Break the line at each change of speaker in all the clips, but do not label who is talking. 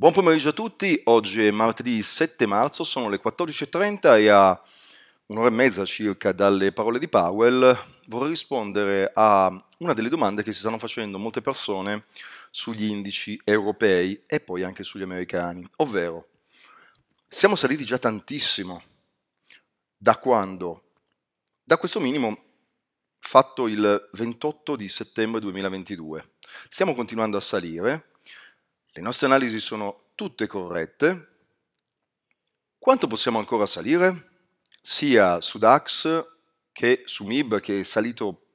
Buon pomeriggio a tutti, oggi è martedì 7 marzo, sono le 14.30 e a un'ora e mezza circa dalle parole di Powell vorrei rispondere a una delle domande che si stanno facendo molte persone sugli indici europei e poi anche sugli americani, ovvero siamo saliti già tantissimo da quando? Da questo minimo fatto il 28 di settembre 2022. Stiamo continuando a salire, le nostre analisi sono tutte corrette, quanto possiamo ancora salire? Sia su DAX che su MIB che è salito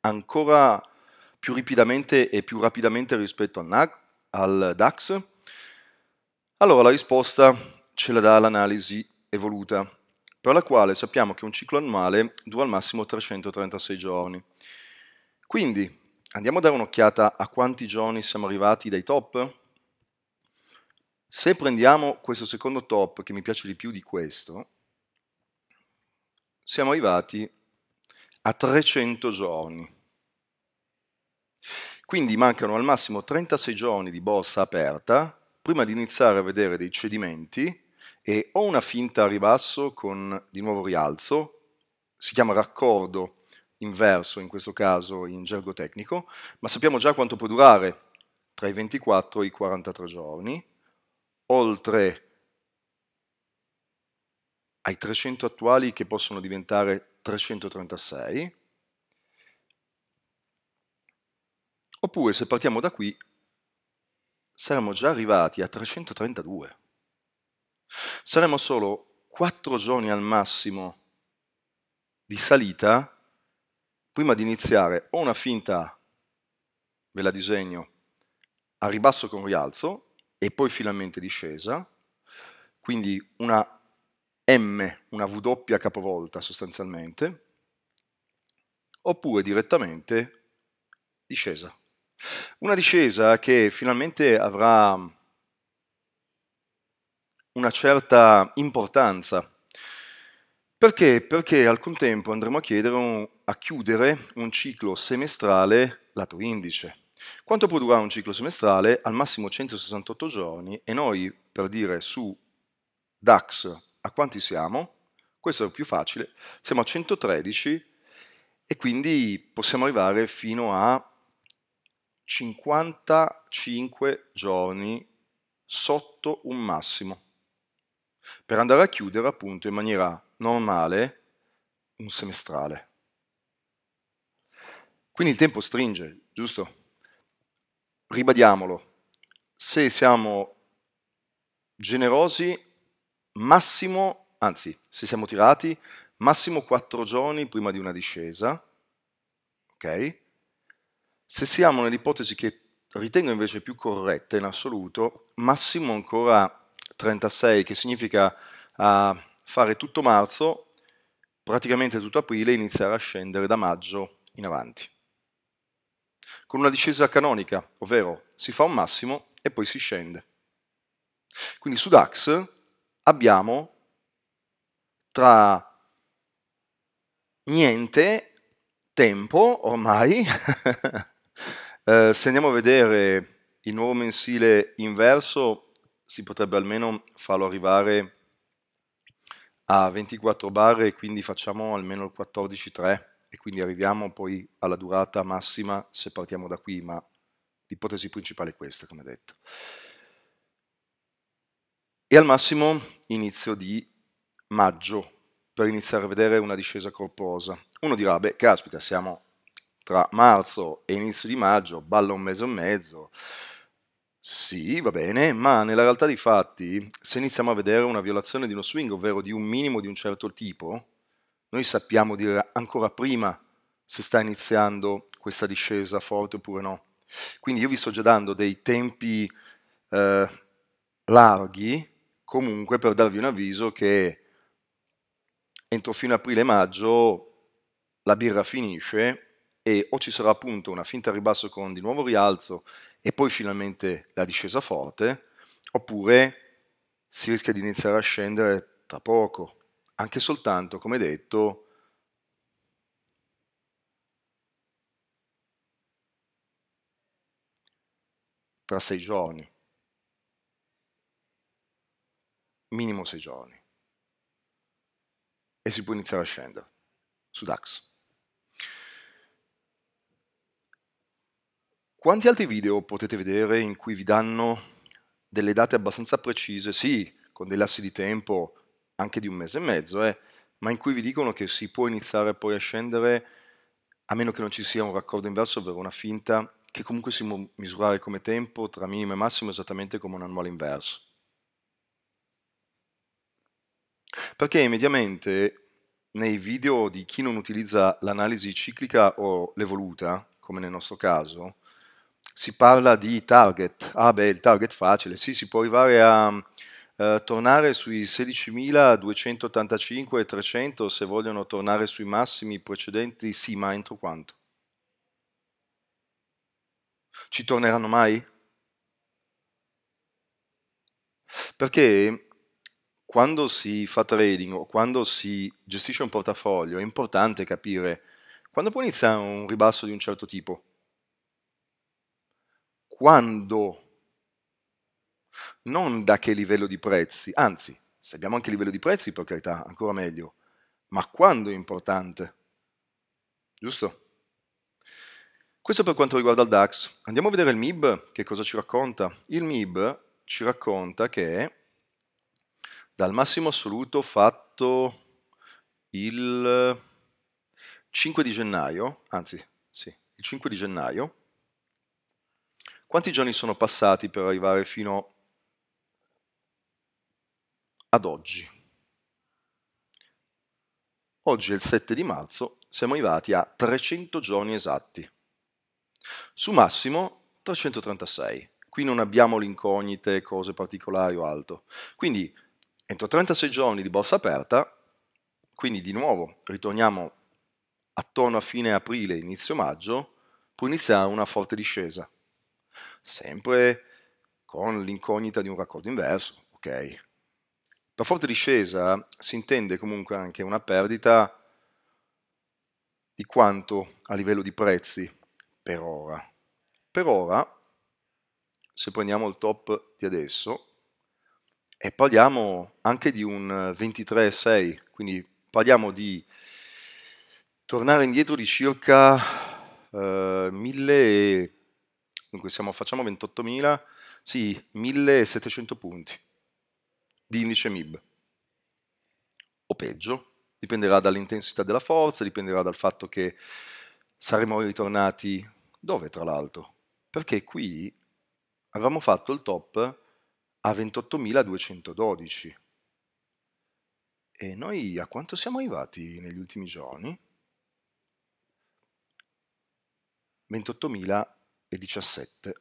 ancora più ripidamente e più rapidamente rispetto al, NAC, al DAX? Allora la risposta ce la dà l'analisi evoluta, per la quale sappiamo che un ciclo annuale dura al massimo 336 giorni. Quindi andiamo a dare un'occhiata a quanti giorni siamo arrivati dai top? Se prendiamo questo secondo top, che mi piace di più di questo, siamo arrivati a 300 giorni. Quindi mancano al massimo 36 giorni di borsa aperta prima di iniziare a vedere dei cedimenti e o una finta a ribasso con di nuovo rialzo, si chiama raccordo inverso in questo caso in gergo tecnico, ma sappiamo già quanto può durare tra i 24 e i 43 giorni oltre ai 300 attuali che possono diventare 336, oppure se partiamo da qui saremmo già arrivati a 332. Saremo solo 4 giorni al massimo di salita prima di iniziare o una finta, ve la disegno, a ribasso con rialzo, e poi finalmente discesa, quindi una M, una W capovolta sostanzialmente, oppure direttamente discesa. Una discesa che finalmente avrà una certa importanza. Perché? Perché al contempo andremo a, un, a chiudere un ciclo semestrale lato indice. Quanto può durare un ciclo semestrale? Al massimo 168 giorni e noi, per dire su DAX a quanti siamo, questo è più facile, siamo a 113 e quindi possiamo arrivare fino a 55 giorni sotto un massimo per andare a chiudere appunto in maniera normale un semestrale. Quindi il tempo stringe, giusto? ribadiamolo, se siamo generosi, massimo, anzi, se siamo tirati, massimo 4 giorni prima di una discesa, ok? Se siamo nell'ipotesi che ritengo invece più corretta in assoluto, massimo ancora 36, che significa uh, fare tutto marzo, praticamente tutto aprile iniziare a scendere da maggio in avanti con una discesa canonica, ovvero si fa un massimo e poi si scende. Quindi su DAX abbiamo tra niente tempo ormai, eh, se andiamo a vedere il nuovo mensile inverso si potrebbe almeno farlo arrivare a 24 barre e quindi facciamo almeno il 14,3 e quindi arriviamo poi alla durata massima se partiamo da qui, ma l'ipotesi principale è questa, come detto. E al massimo inizio di maggio, per iniziare a vedere una discesa corposa. Uno dirà, beh, caspita, siamo tra marzo e inizio di maggio, balla un mese e mezzo. Sì, va bene, ma nella realtà dei fatti, se iniziamo a vedere una violazione di uno swing, ovvero di un minimo di un certo tipo, noi sappiamo dire ancora prima se sta iniziando questa discesa forte oppure no. Quindi io vi sto già dando dei tempi eh, larghi, comunque per darvi un avviso che entro fine aprile-maggio la birra finisce e o ci sarà appunto una finta ribasso con di nuovo rialzo e poi finalmente la discesa forte, oppure si rischia di iniziare a scendere tra poco anche soltanto, come detto, tra sei giorni, minimo sei giorni, e si può iniziare a scendere su DAX. Quanti altri video potete vedere in cui vi danno delle date abbastanza precise, sì, con dei lassi di tempo anche di un mese e mezzo, eh, ma in cui vi dicono che si può iniziare poi a scendere a meno che non ci sia un raccordo inverso, ovvero una finta che comunque si può misurare come tempo tra minimo e massimo esattamente come un annuale inverso. Perché mediamente nei video di chi non utilizza l'analisi ciclica o l'evoluta, come nel nostro caso, si parla di target. Ah beh, il target facile, sì, si può arrivare a eh, tornare sui 16.285 e 300 se vogliono tornare sui massimi precedenti, sì, ma entro quanto? Ci torneranno mai? Perché quando si fa trading o quando si gestisce un portafoglio è importante capire quando può iniziare un ribasso di un certo tipo. Quando non da che livello di prezzi, anzi, se abbiamo anche livello di prezzi, per carità, ancora meglio, ma quando è importante. Giusto? Questo per quanto riguarda il DAX. Andiamo a vedere il MIB, che cosa ci racconta. Il MIB ci racconta che dal massimo assoluto fatto il 5 di gennaio, anzi, sì, il 5 di gennaio, quanti giorni sono passati per arrivare fino a ad oggi. Oggi è il 7 di marzo, siamo arrivati a 300 giorni esatti. Su massimo 336. Qui non abbiamo l'incognite, cose particolari o altro. Quindi entro 36 giorni di borsa aperta, quindi di nuovo ritorniamo attorno a fine aprile, inizio maggio, può iniziare una forte discesa. Sempre con l'incognita di un raccordo inverso, ok? Per forte discesa si intende comunque anche una perdita di quanto a livello di prezzi per ora. Per ora, se prendiamo il top di adesso, e parliamo anche di un 23,6, quindi parliamo di tornare indietro di circa eh, 1000, dunque siamo, facciamo 28.000, sì, 1700 punti di indice MIB. O peggio, dipenderà dall'intensità della forza, dipenderà dal fatto che saremo ritornati dove tra l'altro? Perché qui avevamo fatto il top a 28.212. E noi a quanto siamo arrivati negli ultimi giorni? 28.017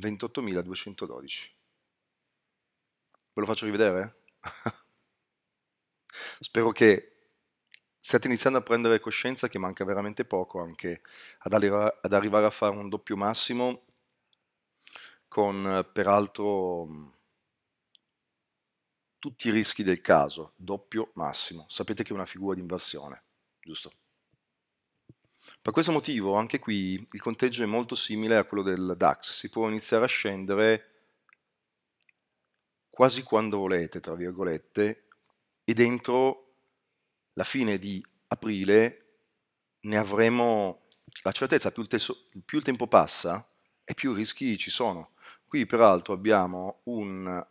28.212. Ve lo faccio rivedere? Spero che stiate iniziando a prendere coscienza che manca veramente poco anche ad, arriva, ad arrivare a fare un doppio massimo con peraltro tutti i rischi del caso, doppio massimo. Sapete che è una figura di inversione, giusto? Per questo motivo anche qui il conteggio è molto simile a quello del DAX, si può iniziare a scendere quasi quando volete, tra virgolette, e dentro la fine di aprile ne avremo la certezza, più il, teso, più il tempo passa e più rischi ci sono. Qui peraltro abbiamo un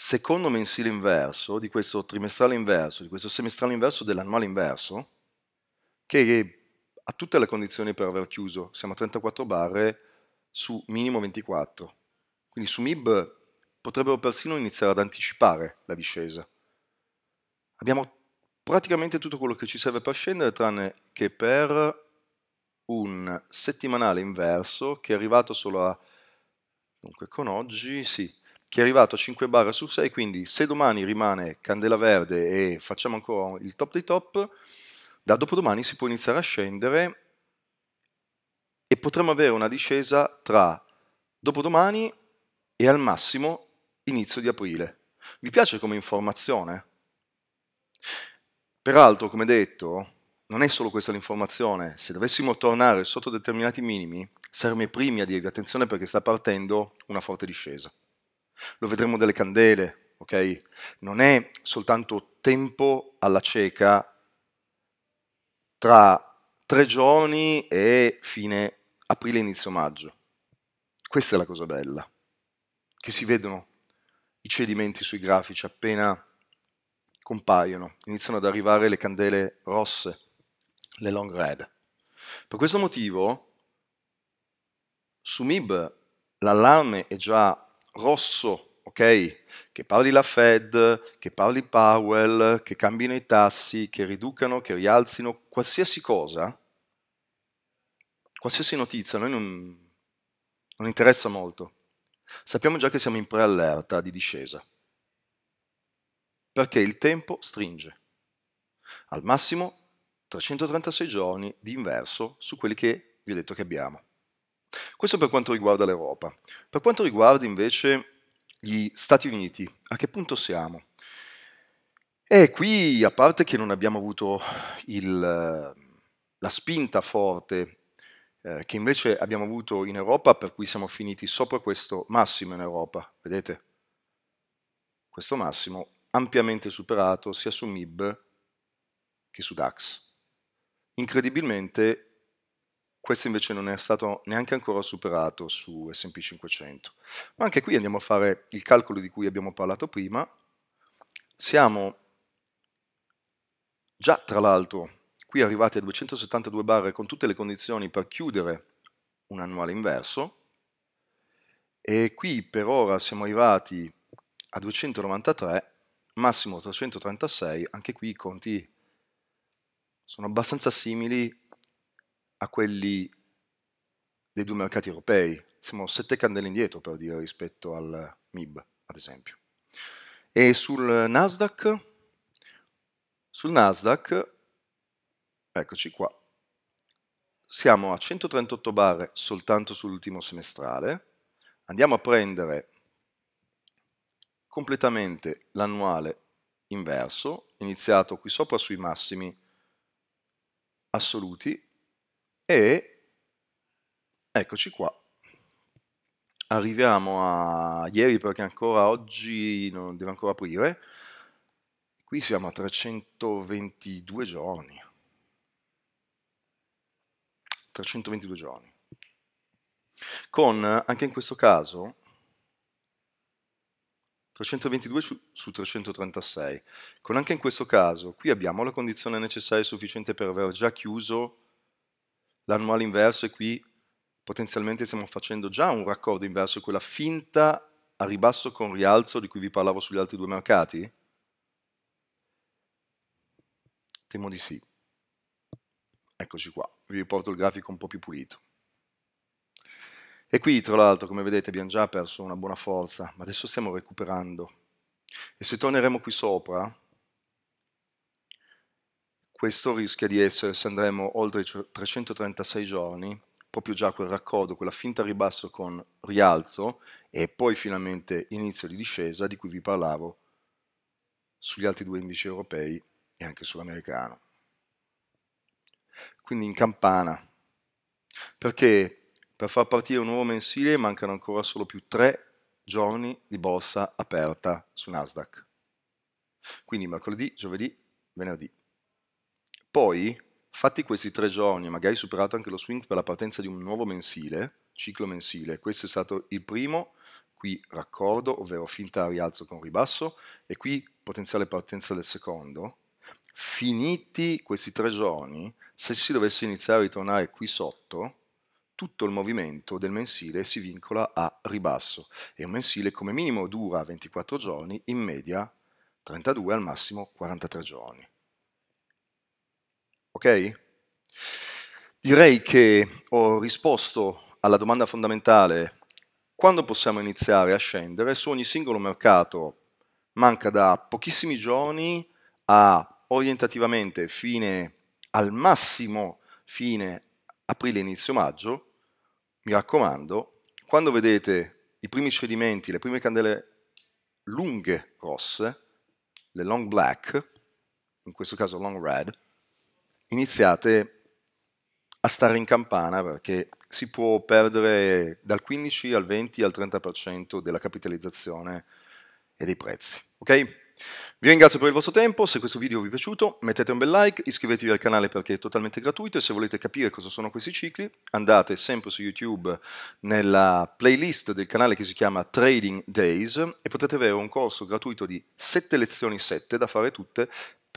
secondo mensile inverso, di questo trimestrale inverso, di questo semestrale inverso, dell'annuale inverso, che ha tutte le condizioni per aver chiuso, siamo a 34 barre su minimo 24. Quindi su MIB potrebbero persino iniziare ad anticipare la discesa. Abbiamo praticamente tutto quello che ci serve per scendere, tranne che per un settimanale inverso che è arrivato solo a... Dunque, con oggi, sì, che è arrivato a 5 barra su 6, quindi se domani rimane candela verde e facciamo ancora il top dei top, da dopodomani si può iniziare a scendere e potremmo avere una discesa tra dopodomani e al massimo inizio di aprile. Vi piace come informazione? Peraltro, come detto, non è solo questa l'informazione, se dovessimo tornare sotto determinati minimi, saremmo i primi a dirvi attenzione perché sta partendo una forte discesa lo vedremo delle candele, ok? Non è soltanto tempo alla cieca tra tre giorni e fine aprile, inizio maggio. Questa è la cosa bella, che si vedono i cedimenti sui grafici appena compaiono, iniziano ad arrivare le candele rosse, le long red. Per questo motivo su MIB l'allarme è già rosso, ok? Che parli la Fed, che parli Powell, che cambino i tassi, che riducano, che rialzino, qualsiasi cosa, qualsiasi notizia, a noi non, non interessa molto. Sappiamo già che siamo in preallerta di discesa, perché il tempo stringe. Al massimo 336 giorni di inverso su quelli che vi ho detto che abbiamo. Questo per quanto riguarda l'Europa. Per quanto riguarda invece gli Stati Uniti, a che punto siamo? E eh, qui, a parte che non abbiamo avuto il, la spinta forte eh, che invece abbiamo avuto in Europa, per cui siamo finiti sopra questo massimo in Europa, vedete? Questo massimo ampiamente superato sia su MIB che su DAX. Incredibilmente questo invece non è stato neanche ancora superato su SP 500. Ma anche qui andiamo a fare il calcolo di cui abbiamo parlato prima. Siamo già tra l'altro qui arrivati a 272 barre con tutte le condizioni per chiudere un annuale inverso e qui per ora siamo arrivati a 293, massimo 336, anche qui i conti sono abbastanza simili a quelli dei due mercati europei. Siamo sette candele indietro per dire rispetto al MIB, ad esempio. E sul Nasdaq? Sul Nasdaq, eccoci qua, siamo a 138 bar soltanto sull'ultimo semestrale, andiamo a prendere completamente l'annuale inverso, iniziato qui sopra sui massimi assoluti e eccoci qua. Arriviamo a ieri perché ancora oggi non deve ancora aprire. Qui siamo a 322 giorni. 322 giorni. Con anche in questo caso 322 su, 336. Con anche in questo caso, qui abbiamo la condizione necessaria e sufficiente per aver già chiuso l'annuale inverso e qui potenzialmente stiamo facendo già un raccordo inverso, quella finta a ribasso con rialzo di cui vi parlavo sugli altri due mercati? Temo di sì. Eccoci qua, vi riporto il grafico un po' più pulito. E qui, tra l'altro, come vedete, abbiamo già perso una buona forza, ma adesso stiamo recuperando. E se torneremo qui sopra, questo rischia di essere, se andremo oltre i 336 giorni, proprio già quel raccordo, quella finta ribasso con rialzo e poi finalmente inizio di discesa di cui vi parlavo sugli altri due indici europei e anche sull'americano. Quindi in campana, perché per far partire un nuovo mensile mancano ancora solo più tre giorni di borsa aperta su Nasdaq. Quindi mercoledì, giovedì, venerdì. Poi, fatti questi tre giorni, magari superato anche lo swing per la partenza di un nuovo mensile, ciclo mensile, questo è stato il primo, qui raccordo, ovvero finta rialzo con ribasso, e qui potenziale partenza del secondo, finiti questi tre giorni, se si dovesse iniziare a ritornare qui sotto, tutto il movimento del mensile si vincola a ribasso e un mensile come minimo dura 24 giorni, in media 32 al massimo 43 giorni. Ok? Direi che ho risposto alla domanda fondamentale quando possiamo iniziare a scendere su ogni singolo mercato. Manca da pochissimi giorni a orientativamente fine al massimo fine aprile inizio maggio. Mi raccomando, quando vedete i primi cedimenti, le prime candele lunghe rosse, le long black, in questo caso long red, iniziate a stare in campana perché si può perdere dal 15 al 20 al 30% della capitalizzazione e dei prezzi. Ok? Vi ringrazio per il vostro tempo, se questo video vi è piaciuto mettete un bel like, iscrivetevi al canale perché è totalmente gratuito e se volete capire cosa sono questi cicli andate sempre su YouTube nella playlist del canale che si chiama Trading Days e potete avere un corso gratuito di 7 lezioni 7 da fare tutte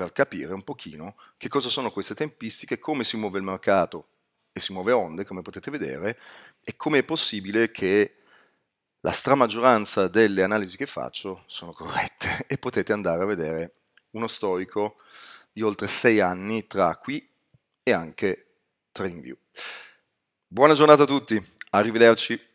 per capire un pochino che cosa sono queste tempistiche, come si muove il mercato e si muove onde, come potete vedere, e come è possibile che la stramaggioranza delle analisi che faccio sono corrette e potete andare a vedere uno storico di oltre sei anni tra qui e anche TradingView. Buona giornata a tutti, arrivederci.